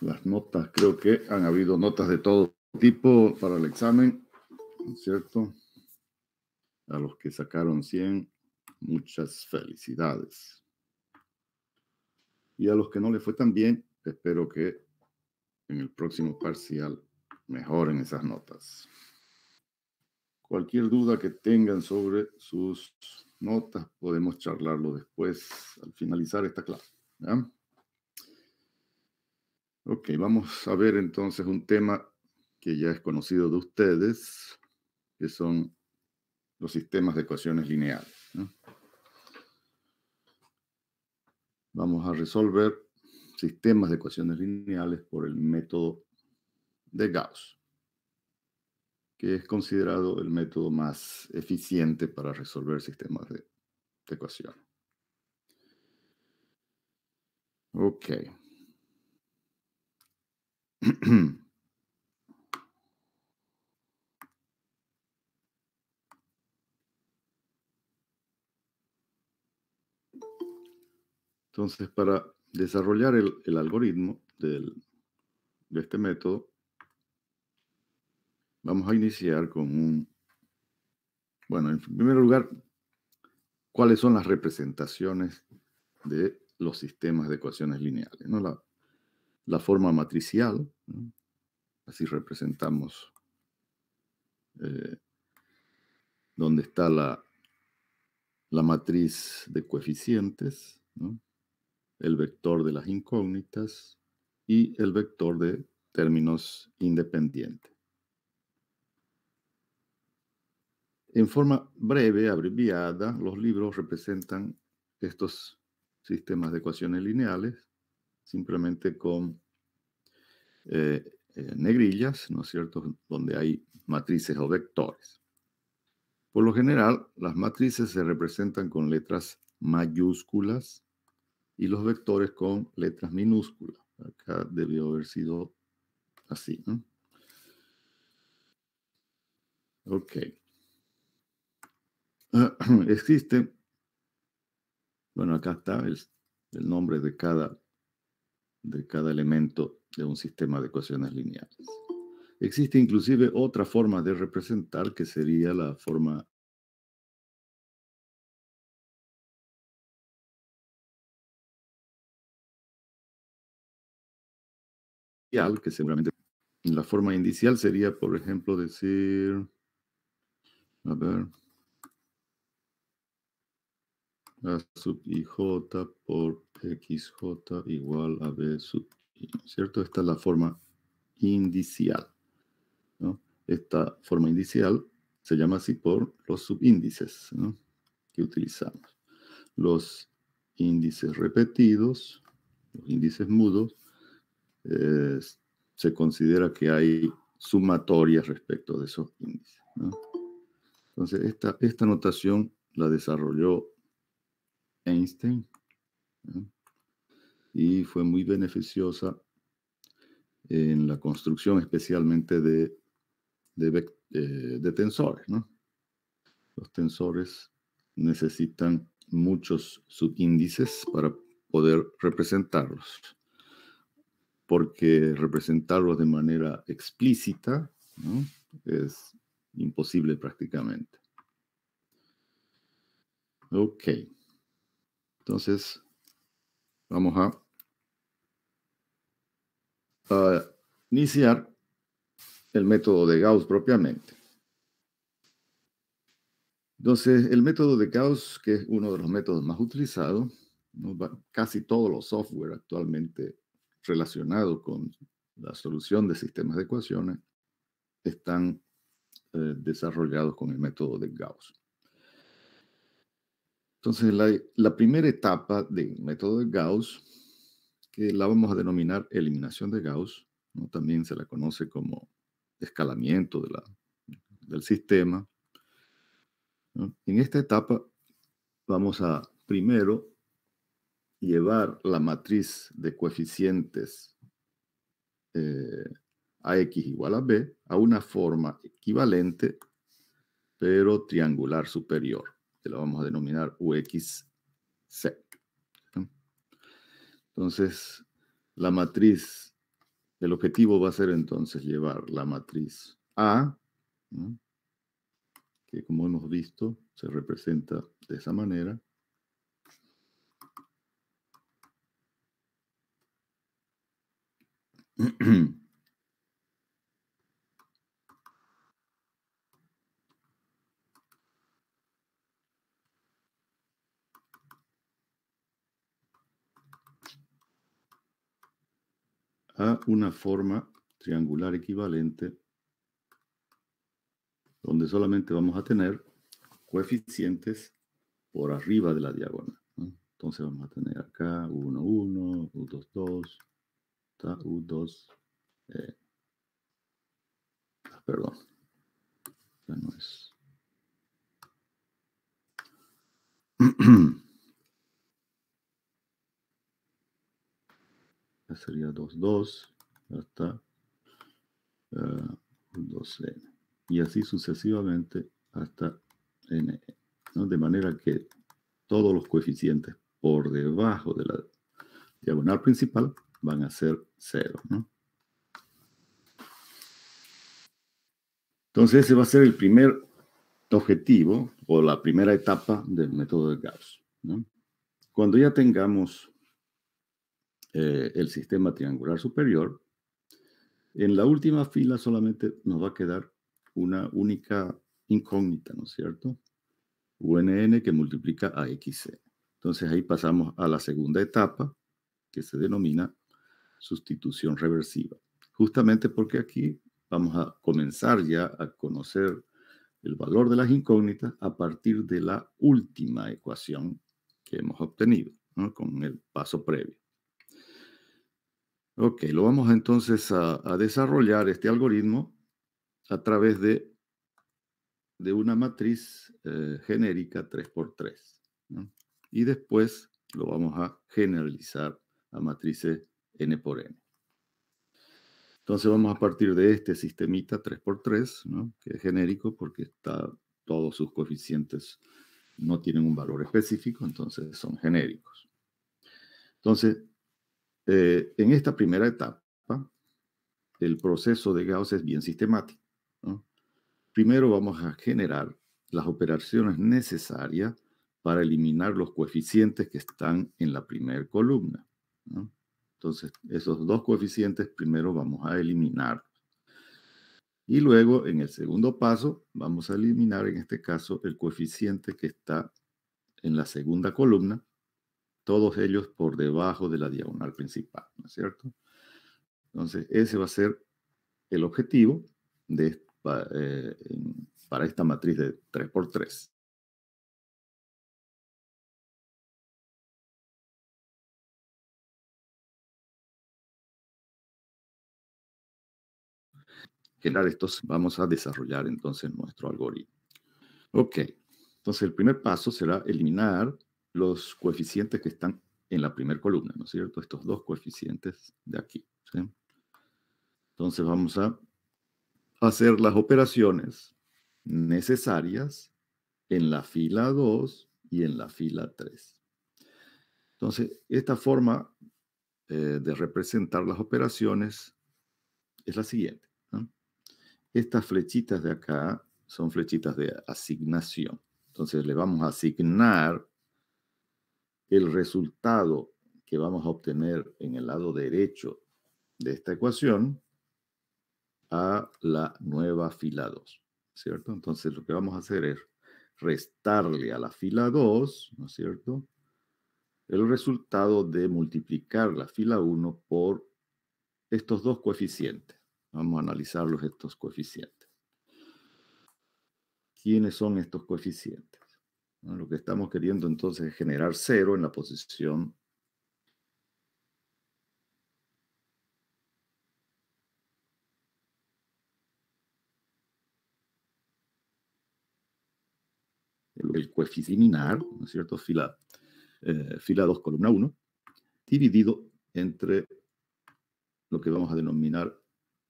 Las notas, creo que han habido notas de todo tipo para el examen, ¿cierto? A los que sacaron 100, muchas felicidades. Y a los que no les fue tan bien, espero que en el próximo parcial mejoren esas notas. Cualquier duda que tengan sobre sus notas podemos charlarlo después al finalizar esta clase. Ok, vamos a ver entonces un tema que ya es conocido de ustedes, que son los sistemas de ecuaciones lineales. Vamos a resolver sistemas de ecuaciones lineales por el método de Gauss, que es considerado el método más eficiente para resolver sistemas de ecuaciones. Ok. Entonces, para desarrollar el, algoritmo de este método, vamos a iniciar con un... Bueno, en primer lugar, ¿cuáles son las representaciones de los sistemas de ecuaciones lineales, ¿no? la, forma matricial, así representamos eh, donde está la, la matriz de coeficientes, el vector de las incógnitas y el vector de términos independientes. En forma breve, abreviada, los libros representan estos sistemas de ecuaciones lineales, simplemente con eh, eh, negrillas, ¿no es cierto?, donde hay matrices o vectores. Por lo general, las matrices se representan con letras mayúsculas y los vectores con letras minúsculas. Acá debió haber sido así. ¿no? Ok. Existen... existe bueno, acá está el, nombre de cada, de cada elemento de un sistema de ecuaciones lineales. Existe inclusive otra forma de representar que sería la forma que seguramente la forma inicial sería, por ejemplo, decir, a ver, a sub j por xj igual a b sub i, ¿cierto? Esta es la forma indicial, Esta forma indicial se llama así por los subíndices que utilizamos. Los índices repetidos, los índices mudos, eh, se considera que hay sumatorias respecto de esos índices. Entonces, esta, esta notación la desarrolló Einstein y fue muy beneficiosa en la construcción especialmente de, de, eh, tensores. Los tensores necesitan muchos subíndices para poder representarlos, porque representarlos de manera explícita es imposible prácticamente. Ok. Entonces, vamos a, iniciar el método de Gauss propiamente. Entonces, el método de Gauss, que es uno de los métodos más utilizados, casi todos los software actualmente relacionados con la solución de sistemas de ecuaciones están eh, desarrollados con el método de Gauss. Entonces, la, primera etapa del método de Gauss, que la vamos a denominar eliminación de Gauss, también se la conoce como escalamiento del sistema. En esta etapa vamos a primero llevar la matriz de coeficientes eh, ax igual a b a una forma equivalente pero triangular superior que lo vamos a denominar UXC. Entonces, la matriz, el objetivo va a ser entonces llevar la matriz A, que como hemos visto, se representa de esa manera. a una forma triangular equivalente donde solamente vamos a tener coeficientes por arriba de la diagonal. Entonces vamos a tener acá U1, 1, u 2, U2, e. ah, perdón, ya no es. sería 2, 2 hasta 2n. Y así sucesivamente hasta n. De manera que todos los coeficientes por debajo de la diagonal principal van a ser 0. Entonces ese va a ser el primer objetivo o la primera etapa del método de Gauss. Cuando ya tengamos eh, el sistema triangular superior, en la última fila solamente nos va a quedar una única incógnita, ¿no es cierto? UNN que multiplica a XC. Entonces ahí pasamos a la segunda etapa, que se denomina sustitución reversiva. Justamente porque aquí vamos a comenzar ya a conocer el valor de las incógnitas a partir de la última ecuación que hemos obtenido con el paso previo. Ok, lo vamos entonces a, desarrollar este algoritmo a través de, de una matriz eh, genérica 3x3. 3 Y después lo vamos a generalizar a matrices n por n. Entonces vamos a partir de este sistemita 3x3, 3 que es genérico porque está, todos sus coeficientes no tienen un valor específico, entonces son genéricos. Entonces, eh, en esta primera etapa, el proceso de Gauss es bien sistemático. Primero vamos a generar las operaciones necesarias para eliminar los coeficientes que están en la primera columna. Entonces, esos dos coeficientes primero vamos a eliminar. Y luego, en el segundo paso, vamos a eliminar en este caso el coeficiente que está en la segunda columna todos ellos por debajo de la diagonal principal, ¿no es cierto? Entonces, ese va a ser el objetivo de, eh, para esta matriz de 3x3. generar estos, vamos a desarrollar entonces nuestro algoritmo. Ok, entonces el primer paso será eliminar los coeficientes que están en la primera columna, ¿no es cierto? Estos dos coeficientes de aquí. Entonces vamos a hacer las operaciones necesarias en la fila 2 y en la fila 3. Entonces, esta forma eh, de representar las operaciones es la siguiente. Estas flechitas de acá son flechitas de asignación. Entonces, le vamos a asignar el resultado que vamos a obtener en el lado derecho de esta ecuación a la nueva fila 2, ¿cierto? Entonces lo que vamos a hacer es restarle a la fila 2, ¿no es cierto? El resultado de multiplicar la fila 1 por estos dos coeficientes. Vamos a analizarlos estos coeficientes. ¿Quiénes son estos coeficientes? Lo que estamos queriendo entonces es generar cero en la posición el coeficiente minar ¿no es cierto? Fila, eh, fila 2, columna 1, dividido entre lo que vamos a denominar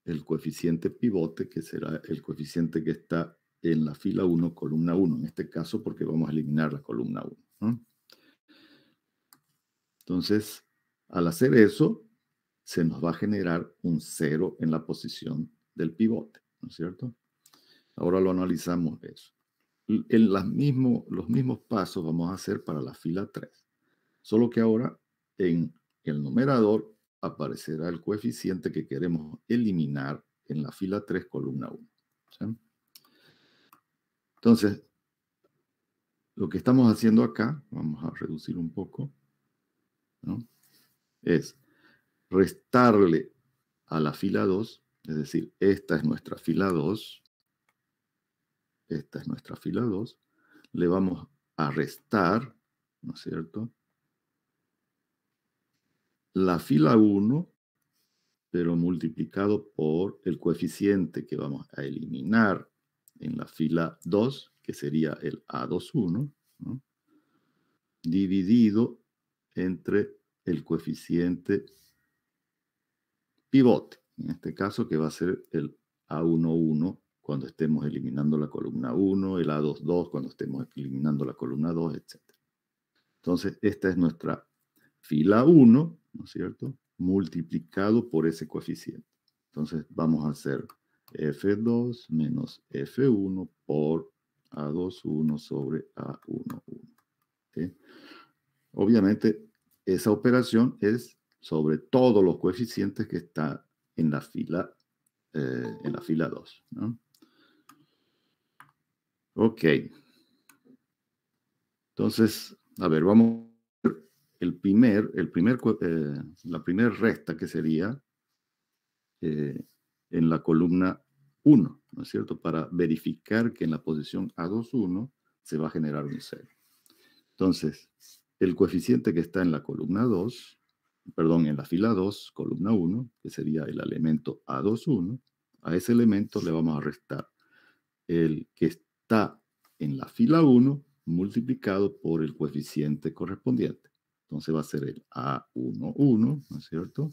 el coeficiente pivote, que será el coeficiente que está en la fila 1, columna 1, en este caso porque vamos a eliminar la columna 1. Entonces, al hacer eso, se nos va a generar un cero en la posición del pivote, ¿no es cierto? Ahora lo analizamos eso. En las mismo, los mismos pasos vamos a hacer para la fila 3, solo que ahora en el numerador aparecerá el coeficiente que queremos eliminar en la fila 3, columna 1. ¿sí? Entonces, lo que estamos haciendo acá, vamos a reducir un poco, es restarle a la fila 2, es decir, esta es nuestra fila 2, esta es nuestra fila 2, le vamos a restar, ¿no es cierto? La fila 1, pero multiplicado por el coeficiente que vamos a eliminar en la fila 2, que sería el A21, dividido entre el coeficiente pivote, en este caso que va a ser el A11 cuando estemos eliminando la columna 1, el A22 cuando estemos eliminando la columna 2, etc. Entonces, esta es nuestra fila 1, ¿no es cierto? Multiplicado por ese coeficiente. Entonces, vamos a hacer F2 menos F1 por A21 sobre A11. Obviamente, esa operación es sobre todos los coeficientes que está en la fila, eh, en la fila 2. Ok. Entonces, a ver, vamos a ver el primer, el primer, eh, la primera recta que sería eh, en la columna 1, ¿no es cierto? Para verificar que en la posición A21 se va a generar un cero. Entonces, el coeficiente que está en la columna 2, perdón, en la fila 2, columna 1, que sería el elemento A21, a ese elemento le vamos a restar el que está en la fila 1 multiplicado por el coeficiente correspondiente. Entonces va a ser el A11, ¿no es cierto?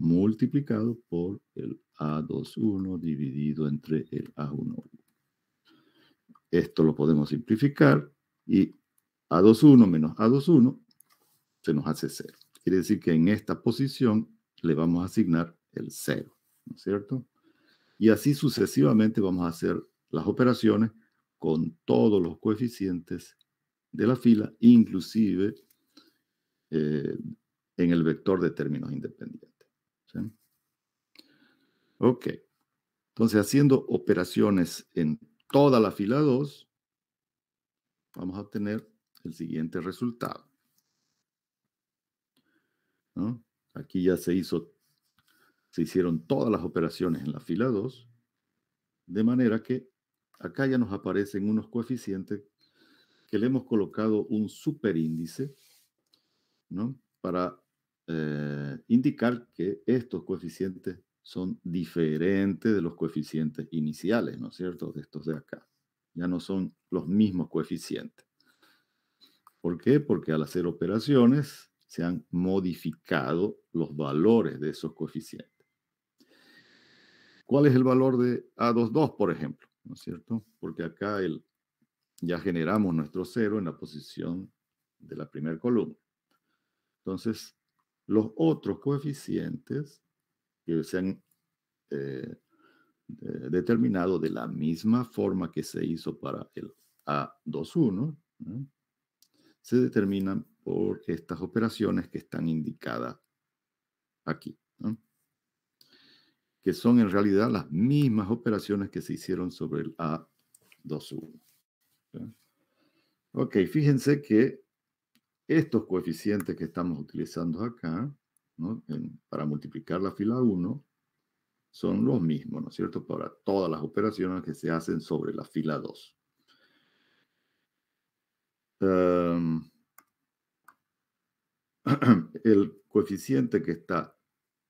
multiplicado por el A21 dividido entre el a 11 Esto lo podemos simplificar y A21 menos A21 se nos hace 0. Quiere decir que en esta posición le vamos a asignar el 0, ¿no es cierto? Y así sucesivamente vamos a hacer las operaciones con todos los coeficientes de la fila, inclusive eh, en el vector de términos independientes. Ok. Entonces, haciendo operaciones en toda la fila 2, vamos a obtener el siguiente resultado. Aquí ya se hizo, se hicieron todas las operaciones en la fila 2, de manera que acá ya nos aparecen unos coeficientes que le hemos colocado un superíndice, ¿no? Para eh, indicar que estos coeficientes son diferentes de los coeficientes iniciales, ¿no es cierto? De estos de acá. Ya no son los mismos coeficientes. ¿Por qué? Porque al hacer operaciones se han modificado los valores de esos coeficientes. ¿Cuál es el valor de A22, por ejemplo? ¿No es cierto? Porque acá ya generamos nuestro cero en la posición de la primera columna. Entonces, los otros coeficientes que se han eh, eh, determinado de la misma forma que se hizo para el A21, se determinan por estas operaciones que están indicadas aquí, que son en realidad las mismas operaciones que se hicieron sobre el A21. Ok, fíjense que estos coeficientes que estamos utilizando acá, para multiplicar la fila 1, son los mismos, ¿no es cierto?, para todas las operaciones que se hacen sobre la fila 2. Em, el coeficiente que está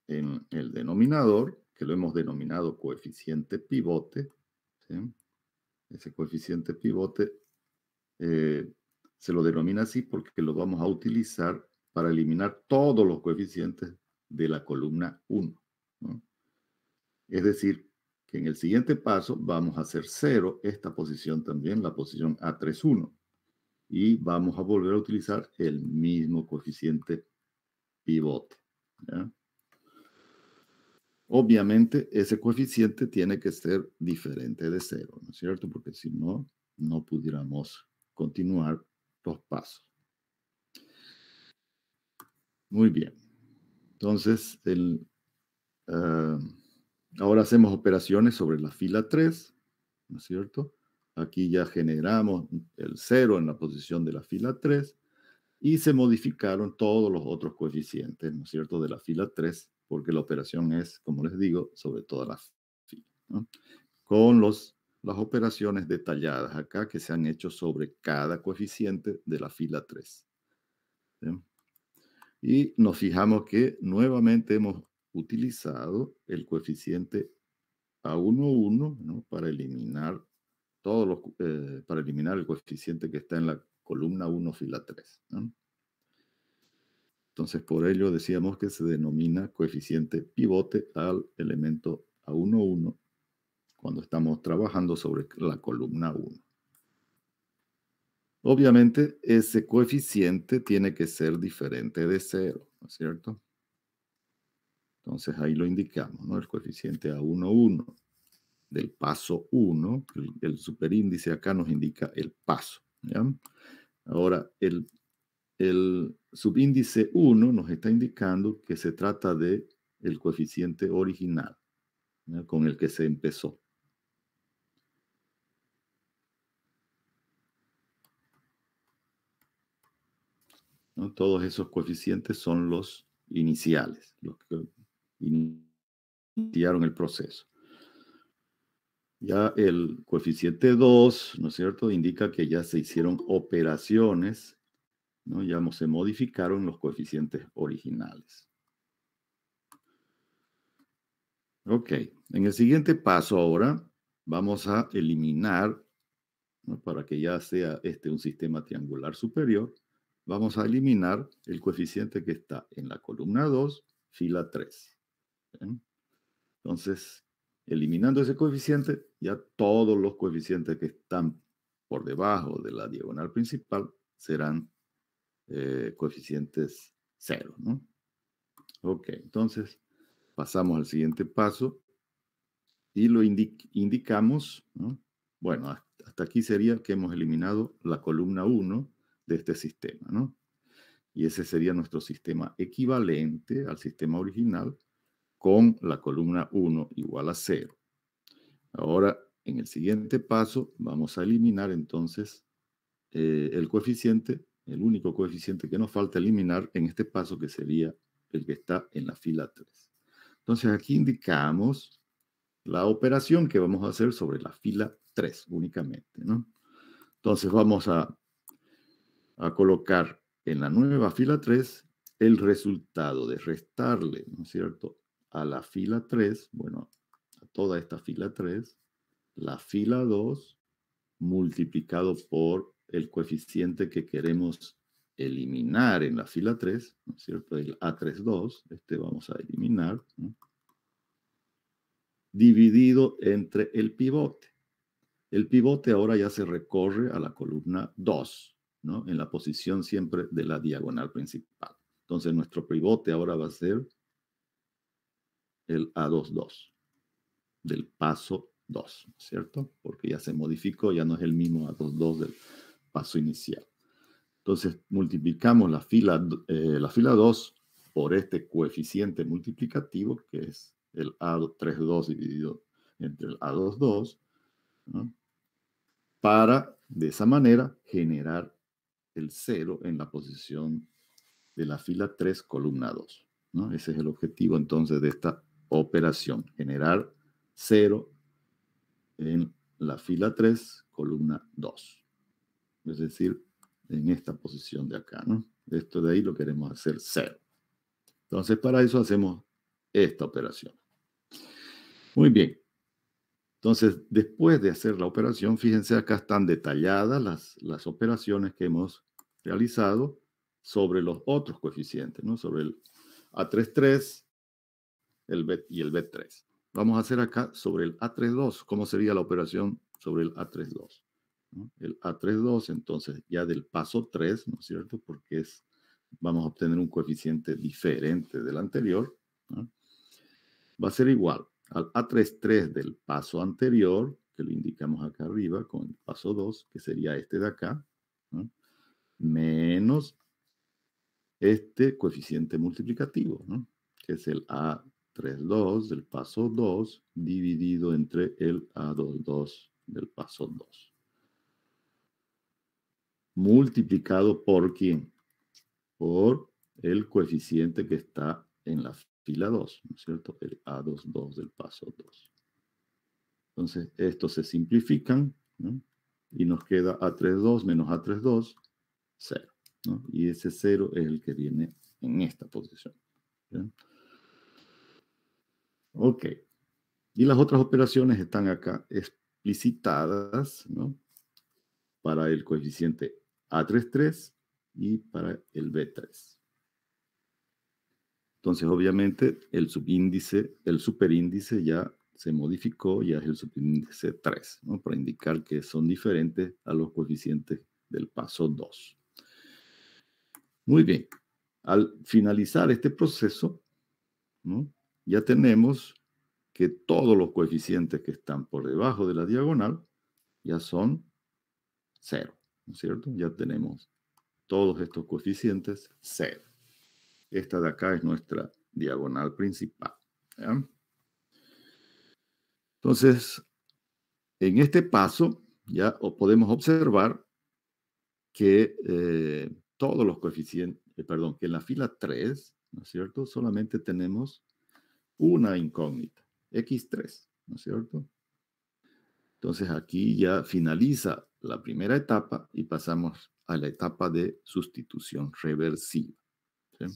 en el denominador, que lo hemos denominado coeficiente pivote, ¿sí? ese coeficiente pivote eh, se lo denomina así porque lo vamos a utilizar para eliminar todos los coeficientes de la columna 1. Es decir, que en el siguiente paso vamos a hacer 0 esta posición también, la posición A31. Y vamos a volver a utilizar el mismo coeficiente pivote. Obviamente, ese coeficiente tiene que ser diferente de 0, ¿no es cierto? Porque si no, no pudiéramos continuar los pasos. Muy bien. Entonces, eh, ahora hacemos operaciones sobre la fila 3, ¿no es cierto? Aquí ya generamos el 0 en la posición de la fila 3 y se modificaron todos los otros coeficientes, ¿no es cierto?, de la fila 3, porque la operación es, como les digo, sobre todas las fila, con los las operaciones detalladas acá que se han hecho sobre cada coeficiente de la fila 3. Y nos fijamos que nuevamente hemos utilizado el coeficiente A11 para eliminar todos los, eh, para eliminar el coeficiente que está en la columna 1, fila 3. Entonces, por ello decíamos que se denomina coeficiente pivote al elemento A11 cuando estamos trabajando sobre la columna 1. Obviamente, ese coeficiente tiene que ser diferente de 0, ¿no es cierto? Entonces ahí lo indicamos, ¿no? El coeficiente a 1, 1 del paso 1, el, superíndice acá nos indica el paso, ¿ya? Ahora, el, subíndice 1 nos está indicando que se trata de coeficiente original, con el que se empezó. Todos esos coeficientes son los iniciales, los que iniciaron el proceso. Ya el coeficiente 2, ¿no es cierto?, indica que ya se hicieron operaciones, ¿no? ya se modificaron los coeficientes originales. Ok, en el siguiente paso ahora vamos a eliminar, para que ya sea este un sistema triangular superior, vamos a eliminar el coeficiente que está en la columna 2, fila 3. Entonces, eliminando ese coeficiente, ya todos los coeficientes que están por debajo de la diagonal principal serán eh, coeficientes cero, Ok, entonces pasamos al siguiente paso y lo indicamos, Bueno, hasta aquí sería que hemos eliminado la columna 1, de este sistema, ¿no? Y ese sería nuestro sistema equivalente al sistema original con la columna 1 igual a 0. Ahora, en el siguiente paso, vamos a eliminar entonces eh, el coeficiente, el único coeficiente que nos falta eliminar en este paso, que sería el que está en la fila 3. Entonces, aquí indicamos la operación que vamos a hacer sobre la fila 3 únicamente, ¿no? Entonces, vamos a a colocar en la nueva fila 3 el resultado de restarle, ¿no es cierto?, a la fila 3, bueno, a toda esta fila 3, la fila 2 multiplicado por el coeficiente que queremos eliminar en la fila 3, ¿no es cierto?, el A32, este vamos a eliminar, ¿no? dividido entre el pivote. El pivote ahora ya se recorre a la columna 2, ¿no? En la posición siempre de la diagonal principal. Entonces nuestro pivote ahora va a ser el A22 del paso 2, ¿cierto? Porque ya se modificó, ya no es el mismo A22 del paso inicial. Entonces multiplicamos la fila, eh, la fila 2 por este coeficiente multiplicativo que es el A32 dividido entre el A22, ¿no? para de esa manera generar el 0 en la posición de la fila 3, columna 2. Ese es el objetivo entonces de esta operación, generar 0 en la fila 3, columna 2. Es decir, en esta posición de acá, ¿no? Esto de ahí lo queremos hacer 0. Entonces, para eso hacemos esta operación. Muy bien. Entonces, después de hacer la operación, fíjense acá están detalladas las, operaciones que hemos realizado sobre los otros coeficientes, ¿no? Sobre el A33 el B, y el B3. Vamos a hacer acá sobre el A32, cómo sería la operación sobre el A32. El A32, entonces, ya del paso 3, ¿no es cierto? Porque es, vamos a obtener un coeficiente diferente del anterior. Va a ser igual al A33 del paso anterior, que lo indicamos acá arriba con el paso 2, que sería este de acá, menos este coeficiente multiplicativo, ¿no? que es el A32 del paso 2 dividido entre el A22 del paso 2. Multiplicado por quién? Por el coeficiente que está en la la 2, ¿no es cierto? El A22 del paso 2. Entonces, estos se simplifican ¿no? y nos queda A32 menos A32, 0. ¿no? Y ese 0 es el que viene en esta posición. Ok. Y las otras operaciones están acá explicitadas ¿no? para el coeficiente A33 y para el B3. Entonces, obviamente, el subíndice, el superíndice ya se modificó, ya es el subíndice 3, ¿no? para indicar que son diferentes a los coeficientes del paso 2. Muy bien, al finalizar este proceso, ¿no? ya tenemos que todos los coeficientes que están por debajo de la diagonal ya son 0, ¿no es cierto? Ya tenemos todos estos coeficientes 0. Esta de acá es nuestra diagonal principal. Entonces, en este paso ya podemos observar que eh, todos los coeficientes, eh, perdón, que en la fila 3, ¿no es cierto? Solamente tenemos una incógnita, x3, ¿no es cierto? Entonces aquí ya finaliza la primera etapa y pasamos a la etapa de sustitución reversiva. ¿sí?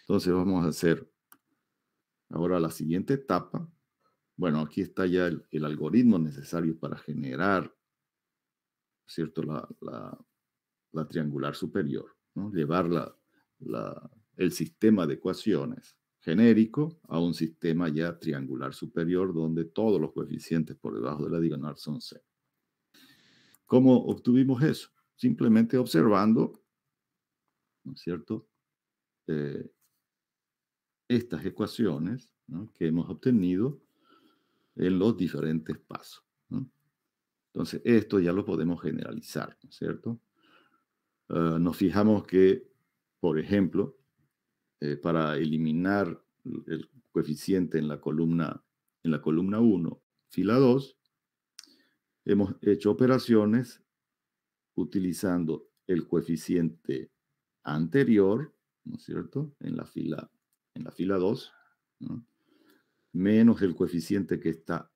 Entonces vamos a hacer ahora la siguiente etapa. Bueno, aquí está ya el, algoritmo necesario para generar, ¿cierto? La, triangular superior, ¿no? Llevar el sistema de ecuaciones genérico a un sistema ya triangular superior donde todos los coeficientes por debajo de la diagonal son c. ¿Cómo obtuvimos eso? Simplemente observando, ¿no es cierto?, este, estas ecuaciones que hemos obtenido en los diferentes pasos. Entonces, esto ya lo podemos generalizar, cierto? Ah, nos fijamos que, por ejemplo, eh, para eliminar el coeficiente en la columna en la columna 1, fila 2, hemos hecho operaciones utilizando el coeficiente anterior ¿no es cierto? En la fila, en la fila 2, menos el coeficiente que está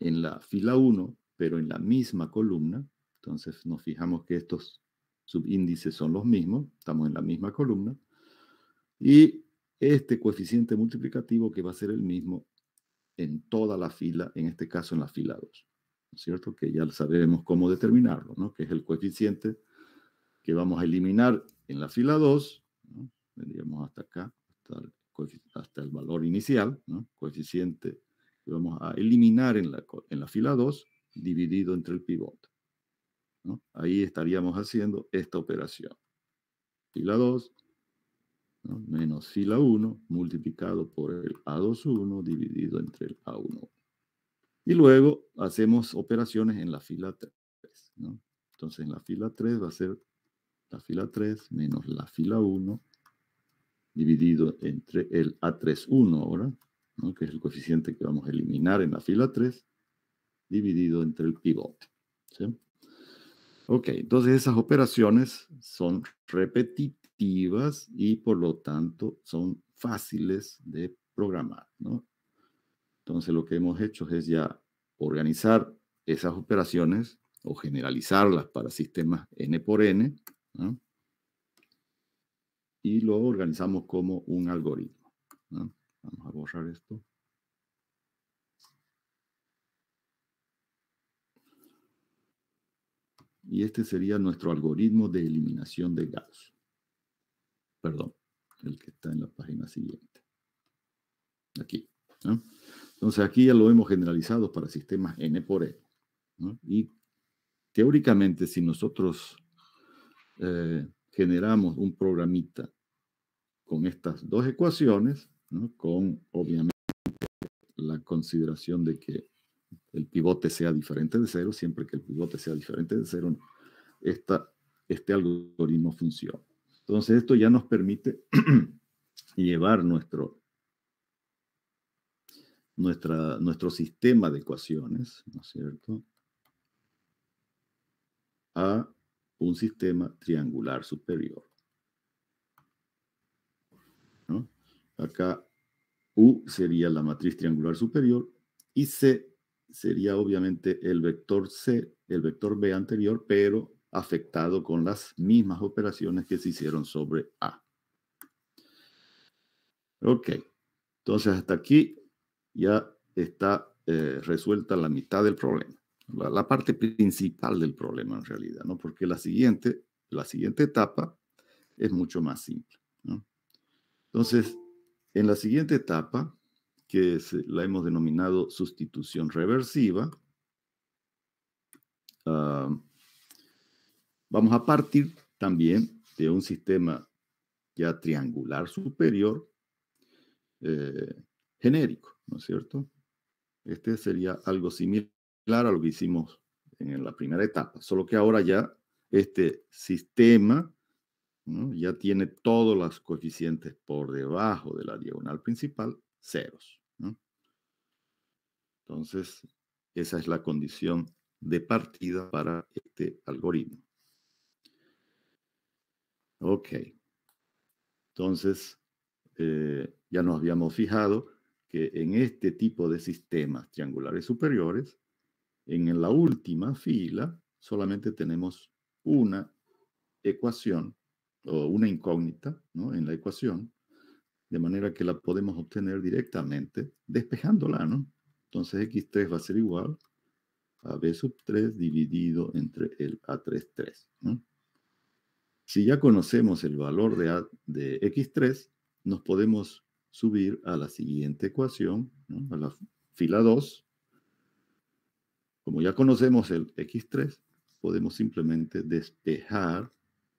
en la fila 1, pero en la misma columna. Entonces nos fijamos que estos subíndices son los mismos, estamos en la misma columna. Y este coeficiente multiplicativo que va a ser el mismo en toda la fila, en este caso en la fila 2. ¿no es cierto? Que ya sabemos cómo determinarlo, ¿no? Que es el coeficiente que vamos a eliminar en la fila 2 vamos hasta acá, hasta el, valor inicial, ¿no? coeficiente que vamos a eliminar en la, fila 2, dividido entre el pivote. Ahí estaríamos haciendo esta operación. Fila 2, menos fila 1, multiplicado por el A21, dividido entre el a 11 Y luego hacemos operaciones en la fila 3. ¿no? Entonces en la fila 3 va a ser la fila 3 menos la fila 1 dividido entre el A31 ahora, que es el coeficiente que vamos a eliminar en la fila 3, dividido entre el pivote. ¿sí? Ok, entonces esas operaciones son repetitivas y por lo tanto son fáciles de programar. Entonces lo que hemos hecho es ya organizar esas operaciones o generalizarlas para sistemas n por n y lo organizamos como un algoritmo. Vamos a borrar esto. Y este sería nuestro algoritmo de eliminación de gas. Perdón, el que está en la página siguiente. Aquí. Entonces aquí ya lo hemos generalizado para sistemas N por E. Y teóricamente, si nosotros eh, generamos un programita con estas dos ecuaciones, con obviamente la consideración de que el pivote sea diferente de cero, siempre que el pivote sea diferente de cero, este algoritmo funciona. Entonces esto ya nos permite llevar nuestro, nuestro sistema de ecuaciones, ¿no es cierto?, a un sistema triangular superior. Acá U sería la matriz triangular superior y C sería obviamente el vector C, el vector B anterior, pero afectado con las mismas operaciones que se hicieron sobre A. Ok, entonces hasta aquí ya está eh, resuelta la mitad del problema la, parte principal del problema en realidad, ¿no? Porque la siguiente, la siguiente etapa es mucho más simple, Entonces, en la siguiente etapa, que eh, la hemos denominado sustitución reversiva, ah, vamos a partir también de un sistema ya triangular superior eh, genérico, ¿no es cierto? Este sería algo similar Claro, lo que hicimos en la primera etapa, solo que ahora ya este sistema ya tiene todos los coeficientes por debajo de la diagonal principal, ceros. Entonces, esa es la condición de partida para este algoritmo. Ok. Entonces, eh, ya nos habíamos fijado que en este tipo de sistemas triangulares superiores, en la última fila solamente tenemos una ecuación o una incógnita en la ecuación, de manera que la podemos obtener directamente despejándola, ¿no? Entonces x3 va a ser igual a b sub 3 dividido entre el a3, 33 Si ya conocemos el valor de, de x3, nos podemos subir a la siguiente ecuación, a la fila 2, como ya conocemos el X3, podemos simplemente despejar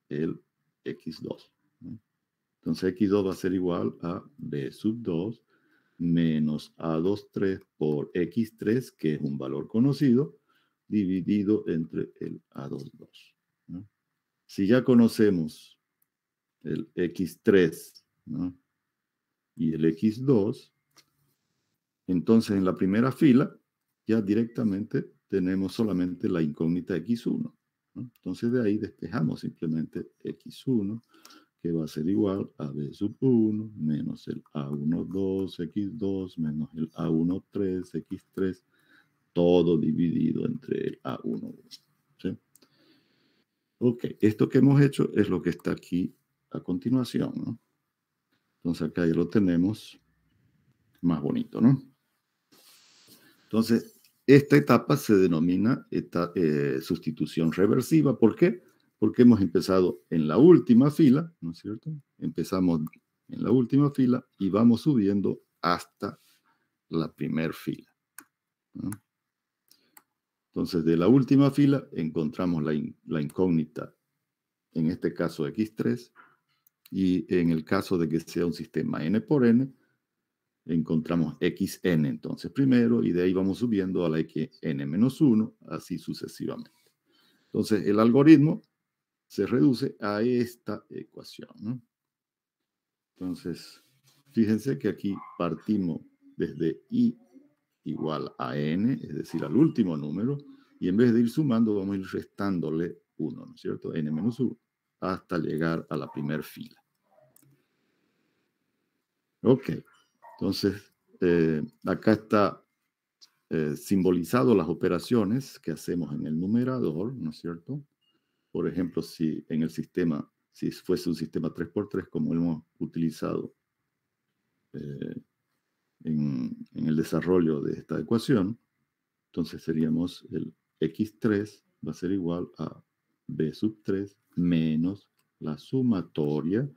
el X2. Entonces X2 va a ser igual a B sub 2 menos A23 por X3, que es un valor conocido, dividido entre el A22. Si ya conocemos el X3 y el X2, entonces en la primera fila ya directamente tenemos solamente la incógnita x1. Entonces de ahí despejamos simplemente x1, que va a ser igual a b 1 menos el a12 x2 menos el a13 x3, todo dividido entre el a 1 ¿sí? Ok, esto que hemos hecho es lo que está aquí a continuación. Entonces acá ya lo tenemos más bonito, ¿no? Entonces, esta etapa se denomina esta, eh, sustitución reversiva. ¿Por qué? Porque hemos empezado en la última fila, ¿no es cierto? Empezamos en la última fila y vamos subiendo hasta la primera fila. Entonces, de la última fila encontramos la, la incógnita, en este caso X3, y en el caso de que sea un sistema N por N, encontramos xn entonces primero y de ahí vamos subiendo a la xn-1, así sucesivamente. Entonces el algoritmo se reduce a esta ecuación. Entonces, fíjense que aquí partimos desde i igual a n, es decir, al último número, y en vez de ir sumando, vamos a ir restándole 1, ¿no es cierto? n menos 1, hasta llegar a la primera fila. Ok. Entonces, eh, acá está eh, simbolizado las operaciones que hacemos en el numerador, ¿no es cierto? Por ejemplo, si en el sistema, si fuese un sistema 3x3 como hemos utilizado eh, en, en el desarrollo de esta ecuación, entonces seríamos el x3 va a ser igual a b sub 3 menos la sumatoria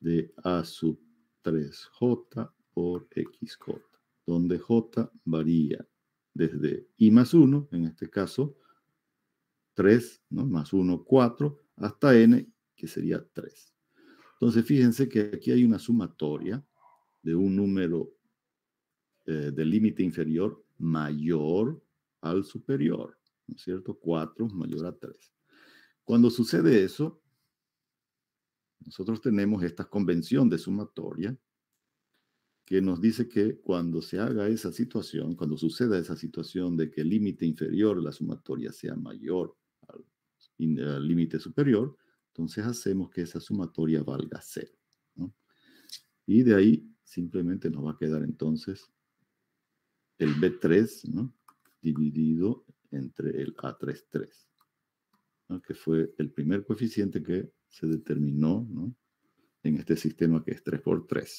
de a sub 3j por xj, donde j varía desde i más 1, en este caso 3, ¿no? más 1, 4, hasta n, que sería 3. Entonces, fíjense que aquí hay una sumatoria de un número eh, del límite inferior mayor al superior, ¿no es cierto? 4 mayor a 3. Cuando sucede eso, nosotros tenemos esta convención de sumatoria que nos dice que cuando se haga esa situación, cuando suceda esa situación de que el límite inferior, la sumatoria, sea mayor al, límite superior, entonces hacemos que esa sumatoria valga cero. Y de ahí simplemente nos va a quedar entonces el B3 dividido entre el A33, ¿no? que fue el primer coeficiente que se determinó en este sistema que es 3 por 3.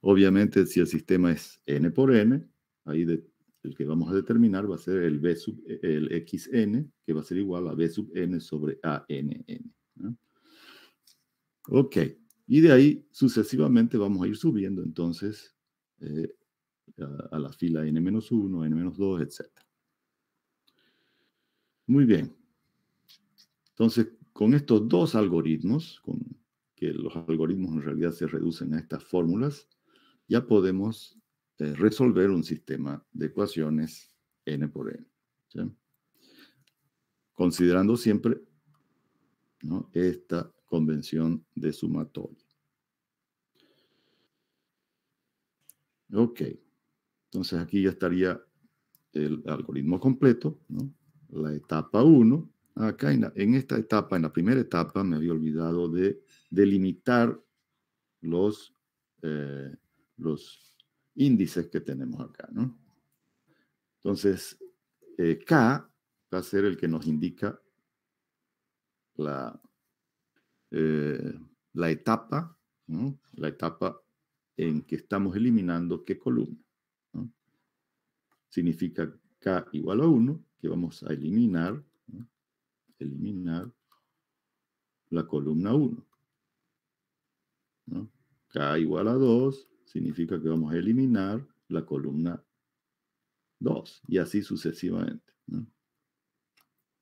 Obviamente, si el sistema es n por n, ahí el que vamos a determinar va a ser el, B sub, el xn, que va a ser igual a b sub n sobre ann. n Ok, y de ahí sucesivamente vamos a ir subiendo entonces eh, a, la fila n-1, n-2, etc. Muy bien. Entonces, con estos dos algoritmos, con, que los algoritmos en realidad se reducen a estas fórmulas, ya podemos eh, resolver un sistema de ecuaciones n por n. Considerando siempre esta convención de sumatoria. Ok, entonces aquí ya estaría el algoritmo completo, la etapa 1. Acá en, esta etapa, en la primera etapa, me había olvidado de delimitar los eh, los índices que tenemos acá, ¿no? Entonces, eh, K va a ser el que nos indica la, eh, la etapa, La etapa en que estamos eliminando qué columna. Significa K igual a 1, que vamos a eliminar, eliminar la columna 1. K igual a 2, significa que vamos a eliminar la columna 2 y así sucesivamente.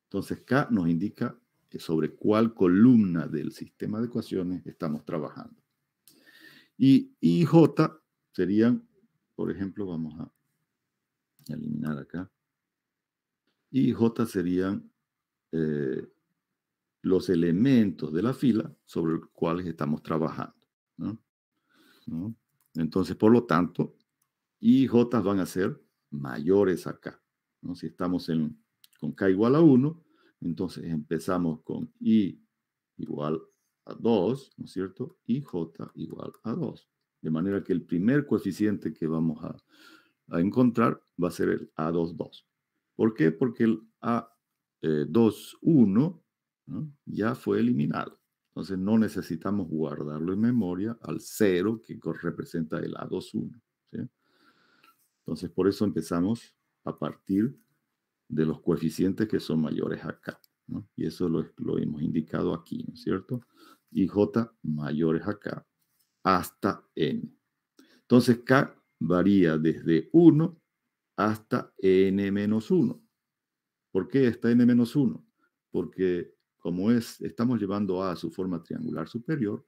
Entonces K nos indica sobre cuál columna del sistema de ecuaciones estamos trabajando. Y IJ J serían, por ejemplo, vamos a eliminar acá. IJ y J serían eh, los elementos de la fila sobre los cuales estamos trabajando. ¿No? Entonces, por lo tanto, y j van a ser mayores acá. ¿no? Si estamos con K igual a 1, entonces empezamos con I igual a 2, ¿no es cierto? Y J igual a 2. De manera que el primer coeficiente que vamos a, encontrar va a ser el A22. ¿Por qué? Porque el A21 eh, ya fue eliminado. Entonces no necesitamos guardarlo en memoria al 0 que representa el A21. ¿sí? Entonces por eso empezamos a partir de los coeficientes que son mayores acá. ¿no? Y eso lo, lo, hemos indicado aquí, ¿no es cierto? Y J mayores acá hasta N. Entonces K varía desde 1 hasta N 1. ¿Por qué hasta N 1? Porque como es, estamos llevando A su forma triangular superior,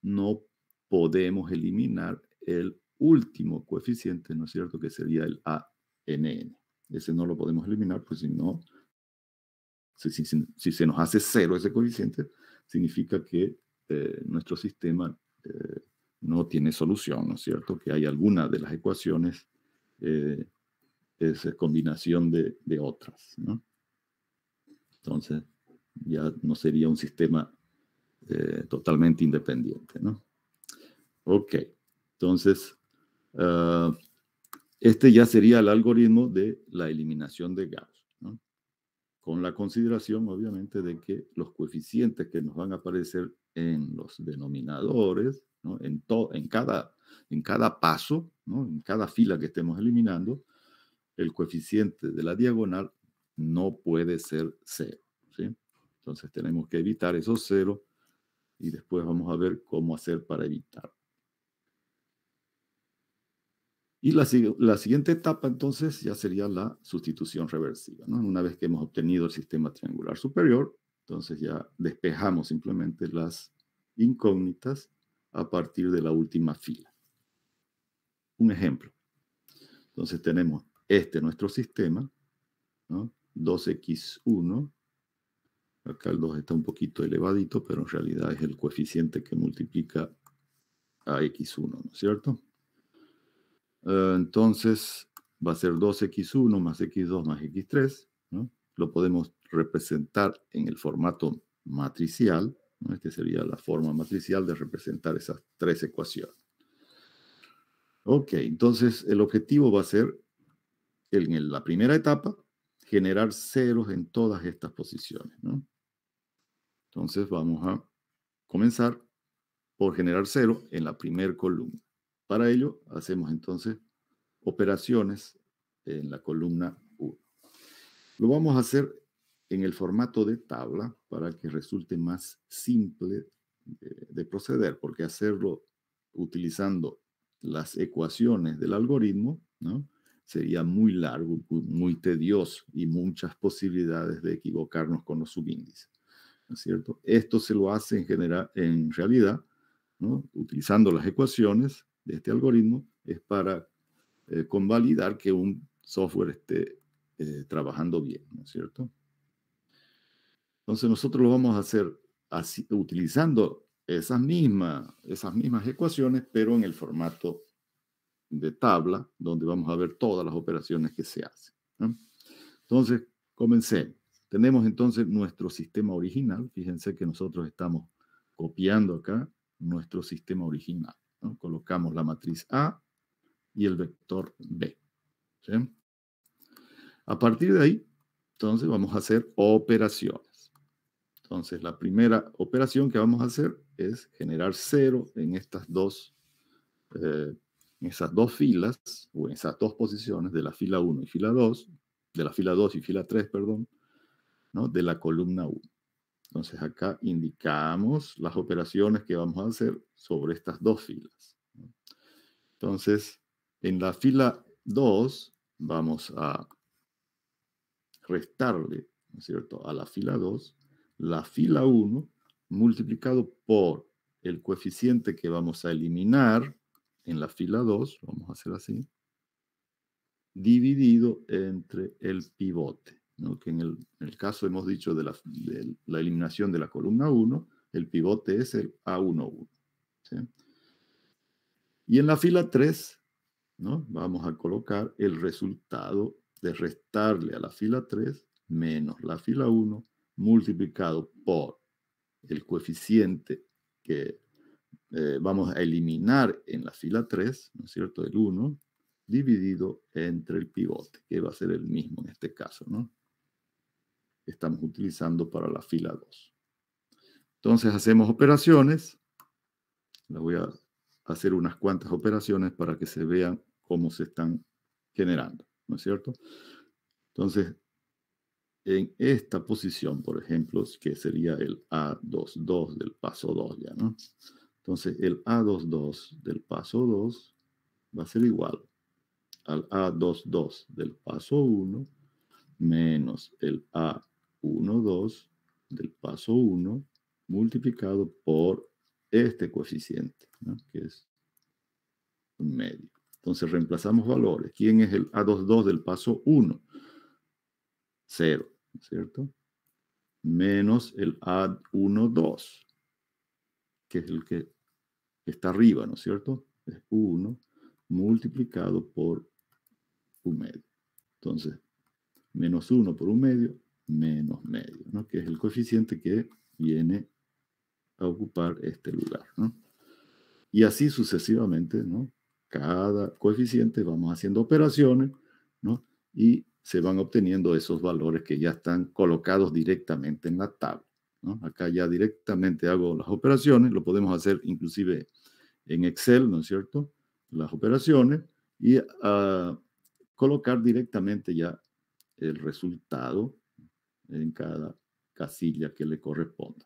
no podemos eliminar el último coeficiente, ¿no es cierto?, que sería el ANN. Ese no lo podemos eliminar, pues si no, si, se nos hace cero ese coeficiente, significa que eh, nuestro sistema eh, no tiene solución, ¿no es cierto?, que hay alguna de las ecuaciones eh, es combinación de, de otras, ¿no? Entonces, ya no sería un sistema eh, totalmente independiente, ¿no? Ok, entonces, ah, este ya sería el algoritmo de la eliminación de Gauss, ¿no? con la consideración, obviamente, de que los coeficientes que nos van a aparecer en los denominadores, ¿no? en, en, cada, en cada paso, en cada fila que estemos eliminando, el coeficiente de la diagonal no puede ser cero. ¿sí? Entonces tenemos que evitar esos ceros y después vamos a ver cómo hacer para evitar. Y la, siguiente etapa entonces ya sería la sustitución reversiva. Una vez que hemos obtenido el sistema triangular superior, entonces ya despejamos simplemente las incógnitas a partir de la última fila. Un ejemplo. Entonces tenemos este nuestro sistema, 2 2x1 Acá el 2 está un poquito elevadito, pero en realidad es el coeficiente que multiplica a x1, ¿no es cierto? Eh, entonces va a ser 2x1 más x2 más x3, ¿no? Lo podemos representar en el formato matricial, ¿no? Esta sería la forma matricial de representar esas tres ecuaciones. Ok, entonces el objetivo va a ser, en la primera etapa, generar ceros en todas estas posiciones, ¿no? Entonces vamos a comenzar por generar cero en la primera columna. Para ello hacemos entonces operaciones en la columna 1. Lo vamos a hacer en el formato de tabla para que resulte más simple de, proceder, porque hacerlo utilizando las ecuaciones del algoritmo, Sería muy largo, muy tedioso y muchas posibilidades de equivocarnos con los subíndices cierto? Esto se lo hace en, general, en realidad, utilizando las ecuaciones de este algoritmo, es para eh, convalidar que un software esté eh, trabajando bien, ¿no es cierto? Entonces nosotros lo vamos a hacer así, utilizando esas mismas, esas mismas ecuaciones, pero en el formato de tabla, donde vamos a ver todas las operaciones que se hacen. Entonces, comencemos. Tenemos entonces nuestro sistema original. Fíjense que nosotros estamos copiando acá nuestro sistema original. Colocamos la matriz A y el vector B. A partir de ahí, entonces vamos a hacer operaciones. Entonces la primera operación que vamos a hacer es generar cero en estas dos, eh, en esas dos filas, o en esas dos posiciones de la fila 1 y fila 2, de la fila 2 y fila 3, perdón, de la columna 1. Entonces acá indicamos las operaciones que vamos a hacer sobre estas dos filas. Entonces, en la fila 2 vamos a restarle, cierto?, a la fila 2, la fila 1 multiplicado por el coeficiente que vamos a eliminar en la fila 2, vamos a hacer así, dividido entre el pivote que en el, caso hemos dicho de la, eliminación de la columna 1, el pivote es el A11. ¿sí? Y en la fila 3, ¿no? vamos a colocar el resultado de restarle a la fila 3 menos la fila 1 multiplicado por el coeficiente que eh, vamos a eliminar en la fila 3, ¿no es cierto? El 1, dividido entre el pivote, que va a ser el mismo en este caso, ¿no? estamos utilizando para la fila 2. Entonces hacemos operaciones. Les voy a hacer unas cuantas operaciones para que se vean cómo se están generando, ¿no es cierto? Entonces, en esta posición, por ejemplo, que sería el A22 del paso 2 ya, ¿no? Entonces, el A22 del paso 2 va a ser igual al A22 del paso 1 menos el A22 1, 2 del paso 1 multiplicado por este coeficiente, ¿no? que es un medio. Entonces reemplazamos valores. ¿Quién es el A22 del paso 1? 0, ¿cierto? Menos el A12, que es el que está arriba, ¿no es cierto? Es 1 multiplicado por un medio. Entonces, menos 1 por un medio, menos medio, ¿no? que es el coeficiente que viene a ocupar este lugar. ¿no? Y así sucesivamente, ¿no? cada coeficiente vamos haciendo operaciones ¿no? y se van obteniendo esos valores que ya están colocados directamente en la tabla. ¿no? Acá ya directamente hago las operaciones, lo podemos hacer inclusive en Excel, ¿no es cierto? Las operaciones y ah, colocar directamente ya el resultado en cada casilla que le corresponda.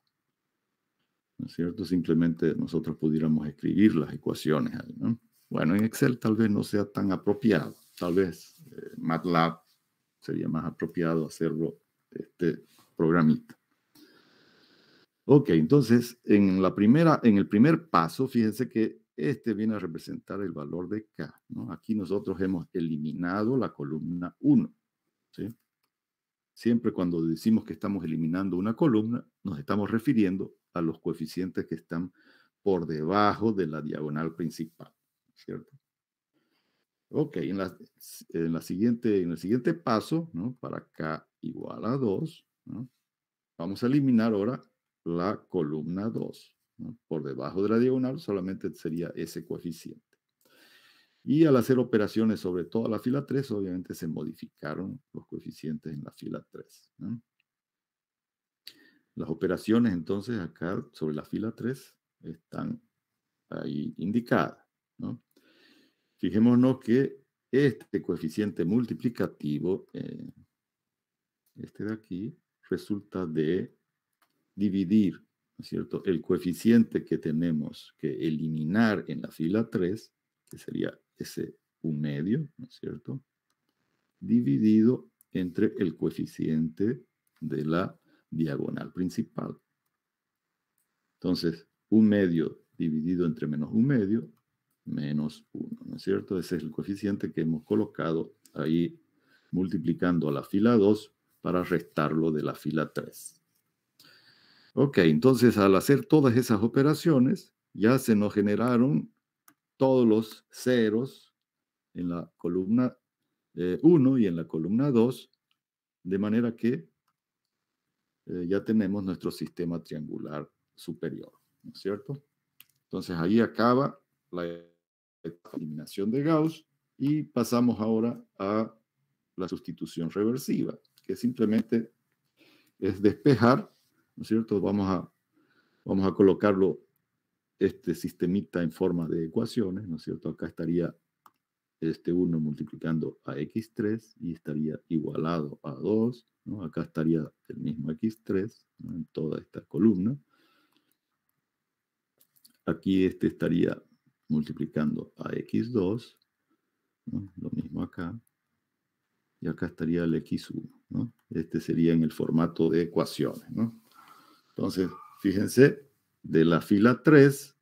¿No es cierto? Simplemente nosotros pudiéramos escribir las ecuaciones ¿no? Bueno, en Excel tal vez no sea tan apropiado. Tal vez eh, MATLAB sería más apropiado hacerlo este programita. Ok, entonces en, la primera, en el primer paso, fíjense que este viene a representar el valor de K. Aquí nosotros hemos eliminado la columna 1. ¿sí? Siempre cuando decimos que estamos eliminando una columna, nos estamos refiriendo a los coeficientes que están por debajo de la diagonal principal, ¿cierto? Ok, en, la, siguiente, en el siguiente paso, para k igual a 2, vamos a eliminar ahora la columna 2. Por debajo de la diagonal solamente sería ese coeficiente. Y al hacer operaciones sobre toda la fila 3, obviamente se modificaron los coeficientes en la fila 3. Las operaciones entonces acá sobre la fila 3 están ahí indicadas. Fijémonos que este coeficiente multiplicativo, eh, este de aquí, resulta de dividir, cierto?, el coeficiente que tenemos que eliminar en la fila 3, que sería ese medio, ¿no es cierto? Dividido entre el coeficiente de la diagonal principal. Entonces, un medio dividido entre menos un medio, menos uno, ¿no es cierto? Ese es el coeficiente que hemos colocado ahí multiplicando a la fila 2 para restarlo de la fila 3. Ok, entonces al hacer todas esas operaciones, ya se nos generaron todos los ceros en la columna 1 eh, y en la columna 2, de manera que eh, ya tenemos nuestro sistema triangular superior, ¿no es cierto? Entonces ahí acaba la eliminación de Gauss y pasamos ahora a la sustitución reversiva, que simplemente es despejar, ¿no es cierto? Vamos a, vamos a colocarlo este sistemita en forma de ecuaciones, ¿no es cierto? Acá estaría este 1 multiplicando a x3 y estaría igualado a 2, ¿no? Acá estaría el mismo x3 en toda esta columna. Aquí este estaría multiplicando a x2, lo mismo acá, y acá estaría el x1, ¿no? Este sería en el formato de ecuaciones, ¿no? Entonces, fíjense, de la fila 3,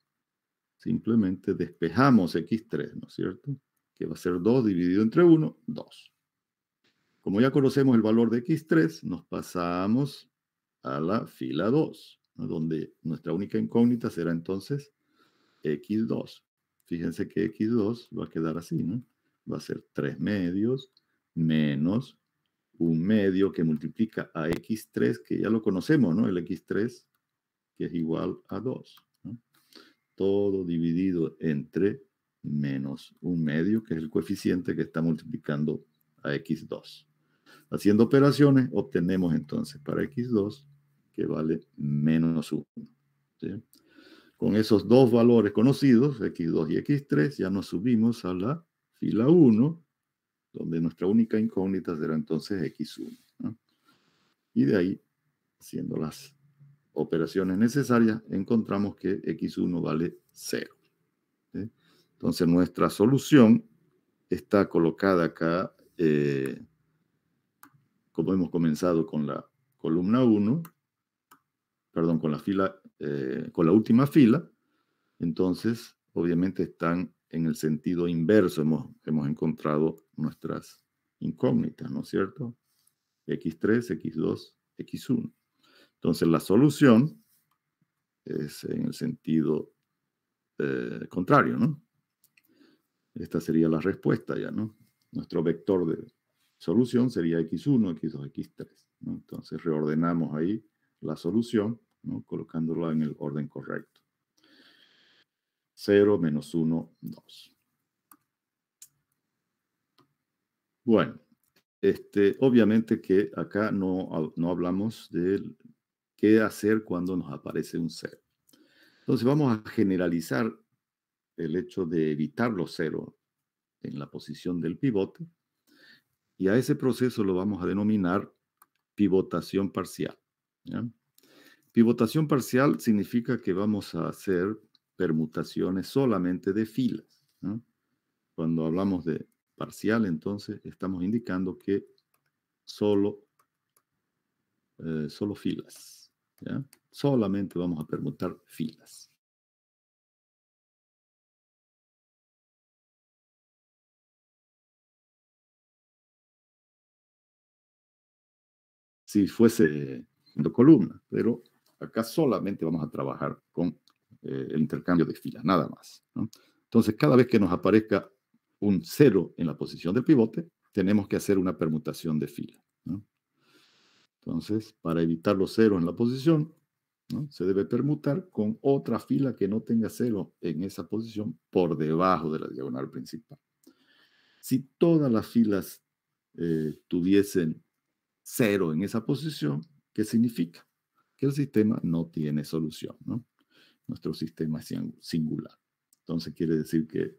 simplemente despejamos x3, ¿no es cierto? Que va a ser 2 dividido entre 1, 2. Como ya conocemos el valor de x3, nos pasamos a la fila 2, donde nuestra única incógnita será entonces x2. Fíjense que x2 va a quedar así, ¿no? Va a ser 3 medios menos un medio que multiplica a x3, que ya lo conocemos, ¿no? El x3 que es igual a 2. Todo dividido entre menos un medio, que es el coeficiente que está multiplicando a x2. Haciendo operaciones, obtenemos entonces para x2 que vale menos 1. Con esos dos valores conocidos, x2 y x3, ya nos subimos a la fila 1, donde nuestra única incógnita será entonces x1. Y de ahí, haciendo las operaciones necesarias, encontramos que x1 vale 0. Entonces nuestra solución está colocada acá, eh, como hemos comenzado con la columna 1, perdón, con la, fila, eh, con la última fila, entonces obviamente están en el sentido inverso, hemos encontrado nuestras incógnitas, ¿no es cierto? x3, x2, x1. Entonces la solución es en el sentido eh, contrario, ¿no? Esta sería la respuesta ya, ¿no? Nuestro vector de solución sería x1, x2, x3. Entonces reordenamos ahí la solución, ¿no? colocándola en el orden correcto. 0, menos 1, 2. Bueno, este, obviamente que acá no, no hablamos del qué hacer cuando nos aparece un cero. Entonces vamos a generalizar el hecho de evitar los ceros en la posición del pivote y a ese proceso lo vamos a denominar pivotación parcial. Pivotación parcial significa que vamos a hacer permutaciones solamente de filas. Cuando hablamos de parcial, entonces estamos indicando que solo, eh, solo filas. Solamente vamos a permutar filas. Si fuese de columna, pero acá solamente vamos a trabajar con eh, el intercambio de filas, nada más. Entonces, cada vez que nos aparezca un cero en la posición del pivote, tenemos que hacer una permutación de fila. Entonces, para evitar los ceros en la posición, se debe permutar con otra fila que no tenga cero en esa posición por debajo de la diagonal principal. Si todas las filas eh, tuviesen cero en esa posición, ¿qué significa? Que el sistema no tiene solución, ¿no? Nuestro sistema es singular. Entonces quiere decir que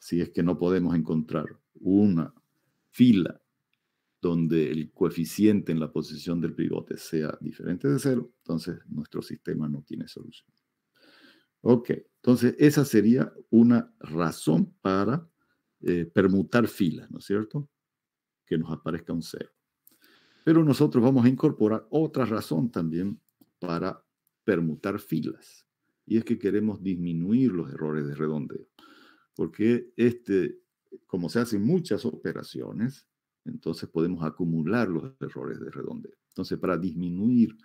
si es que no podemos encontrar una fila donde el coeficiente en la posición del pivote sea diferente de cero, entonces nuestro sistema no tiene solución. Ok, entonces esa sería una razón para eh, permutar filas, ¿no es cierto? Que nos aparezca un cero. Pero nosotros vamos a incorporar otra razón también para permutar filas. Y es que queremos disminuir los errores de redondeo. Porque este, como se hacen muchas operaciones, entonces podemos acumular los errores de redondeo. Entonces, para disminuir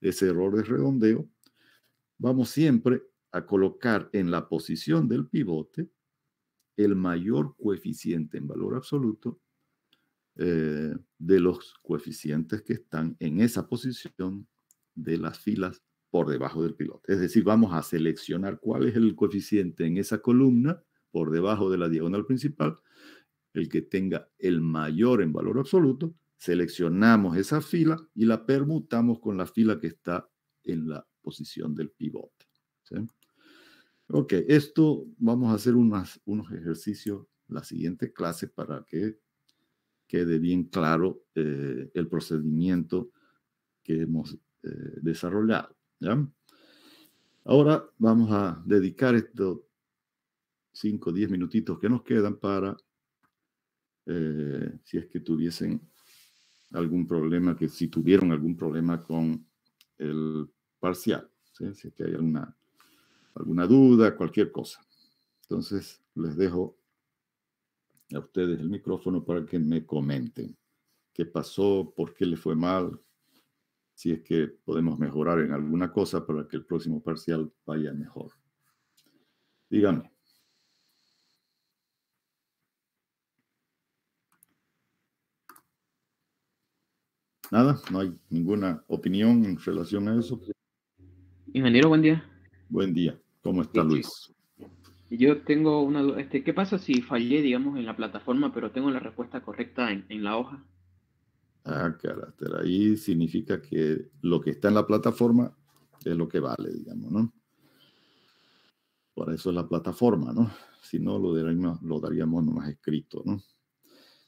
ese error de redondeo, vamos siempre a colocar en la posición del pivote el mayor coeficiente en valor absoluto eh, de los coeficientes que están en esa posición de las filas por debajo del pivote. Es decir, vamos a seleccionar cuál es el coeficiente en esa columna por debajo de la diagonal principal el que tenga el mayor en valor absoluto, seleccionamos esa fila y la permutamos con la fila que está en la posición del pivote. Ok, esto vamos a hacer unas, unos ejercicios la siguiente clase para que quede bien claro eh, el procedimiento que hemos eh, desarrollado. Ahora vamos a dedicar estos 5 o 10 minutitos que nos quedan para eh, si es que tuviesen algún problema, que si tuvieron algún problema con el parcial, si es que hay alguna, alguna duda, cualquier cosa. Entonces, les dejo a ustedes el micrófono para que me comenten qué pasó, por qué le fue mal, si es que podemos mejorar en alguna cosa para que el próximo parcial vaya mejor. Díganme. Nada, no hay ninguna opinión en relación a eso. Ingeniero, buen día. Buen día. ¿Cómo está Luis? Yo tengo una duda. Este, ¿Qué pasa si fallé, digamos, en la plataforma, pero tengo la respuesta correcta en, la hoja? Ah, carácter. Ahí significa que lo que está en la plataforma es lo que vale, digamos, ¿no? Por eso es la plataforma, ¿no? Si no, lo, lo daríamos nomás escrito, ¿no?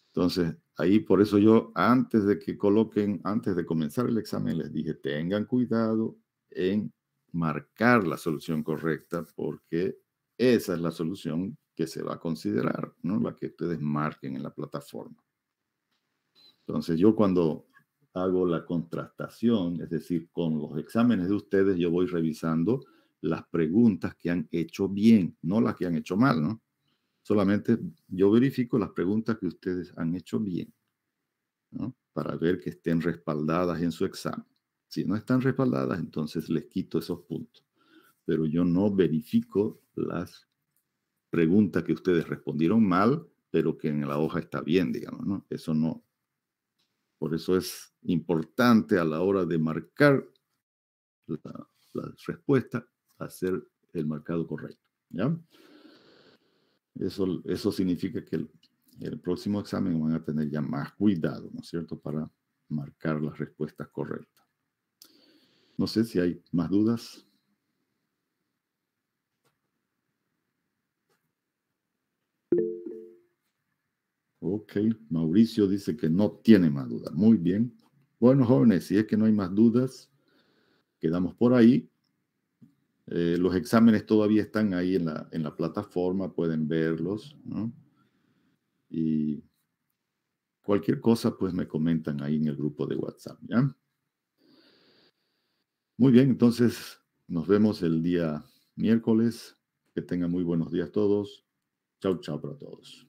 Entonces, Ahí por eso yo antes de que coloquen, antes de comenzar el examen, les dije, tengan cuidado en marcar la solución correcta porque esa es la solución que se va a considerar, ¿no? la que ustedes marquen en la plataforma. Entonces yo cuando hago la contrastación, es decir, con los exámenes de ustedes, yo voy revisando las preguntas que han hecho bien, no las que han hecho mal, ¿no? Solamente yo verifico las preguntas que ustedes han hecho bien, ¿no? para ver que estén respaldadas en su examen. Si no están respaldadas, entonces les quito esos puntos. Pero yo no verifico las preguntas que ustedes respondieron mal, pero que en la hoja está bien, digamos, ¿no? Eso no. Por eso es importante a la hora de marcar la, respuesta hacer el marcado correcto, ¿ya? Eso, significa que el, el próximo examen van a tener ya más cuidado, ¿no es cierto?, para marcar las respuestas correctas. No sé si hay más dudas. Ok, Mauricio dice que no tiene más dudas. Muy bien. Bueno, jóvenes, si es que no hay más dudas, quedamos por ahí. Eh, los exámenes todavía están ahí en la, en la plataforma, pueden verlos. Y cualquier cosa, pues me comentan ahí en el grupo de WhatsApp. ¿ya? Muy bien, entonces nos vemos el día miércoles. Que tengan muy buenos días todos. Chau, chau para todos.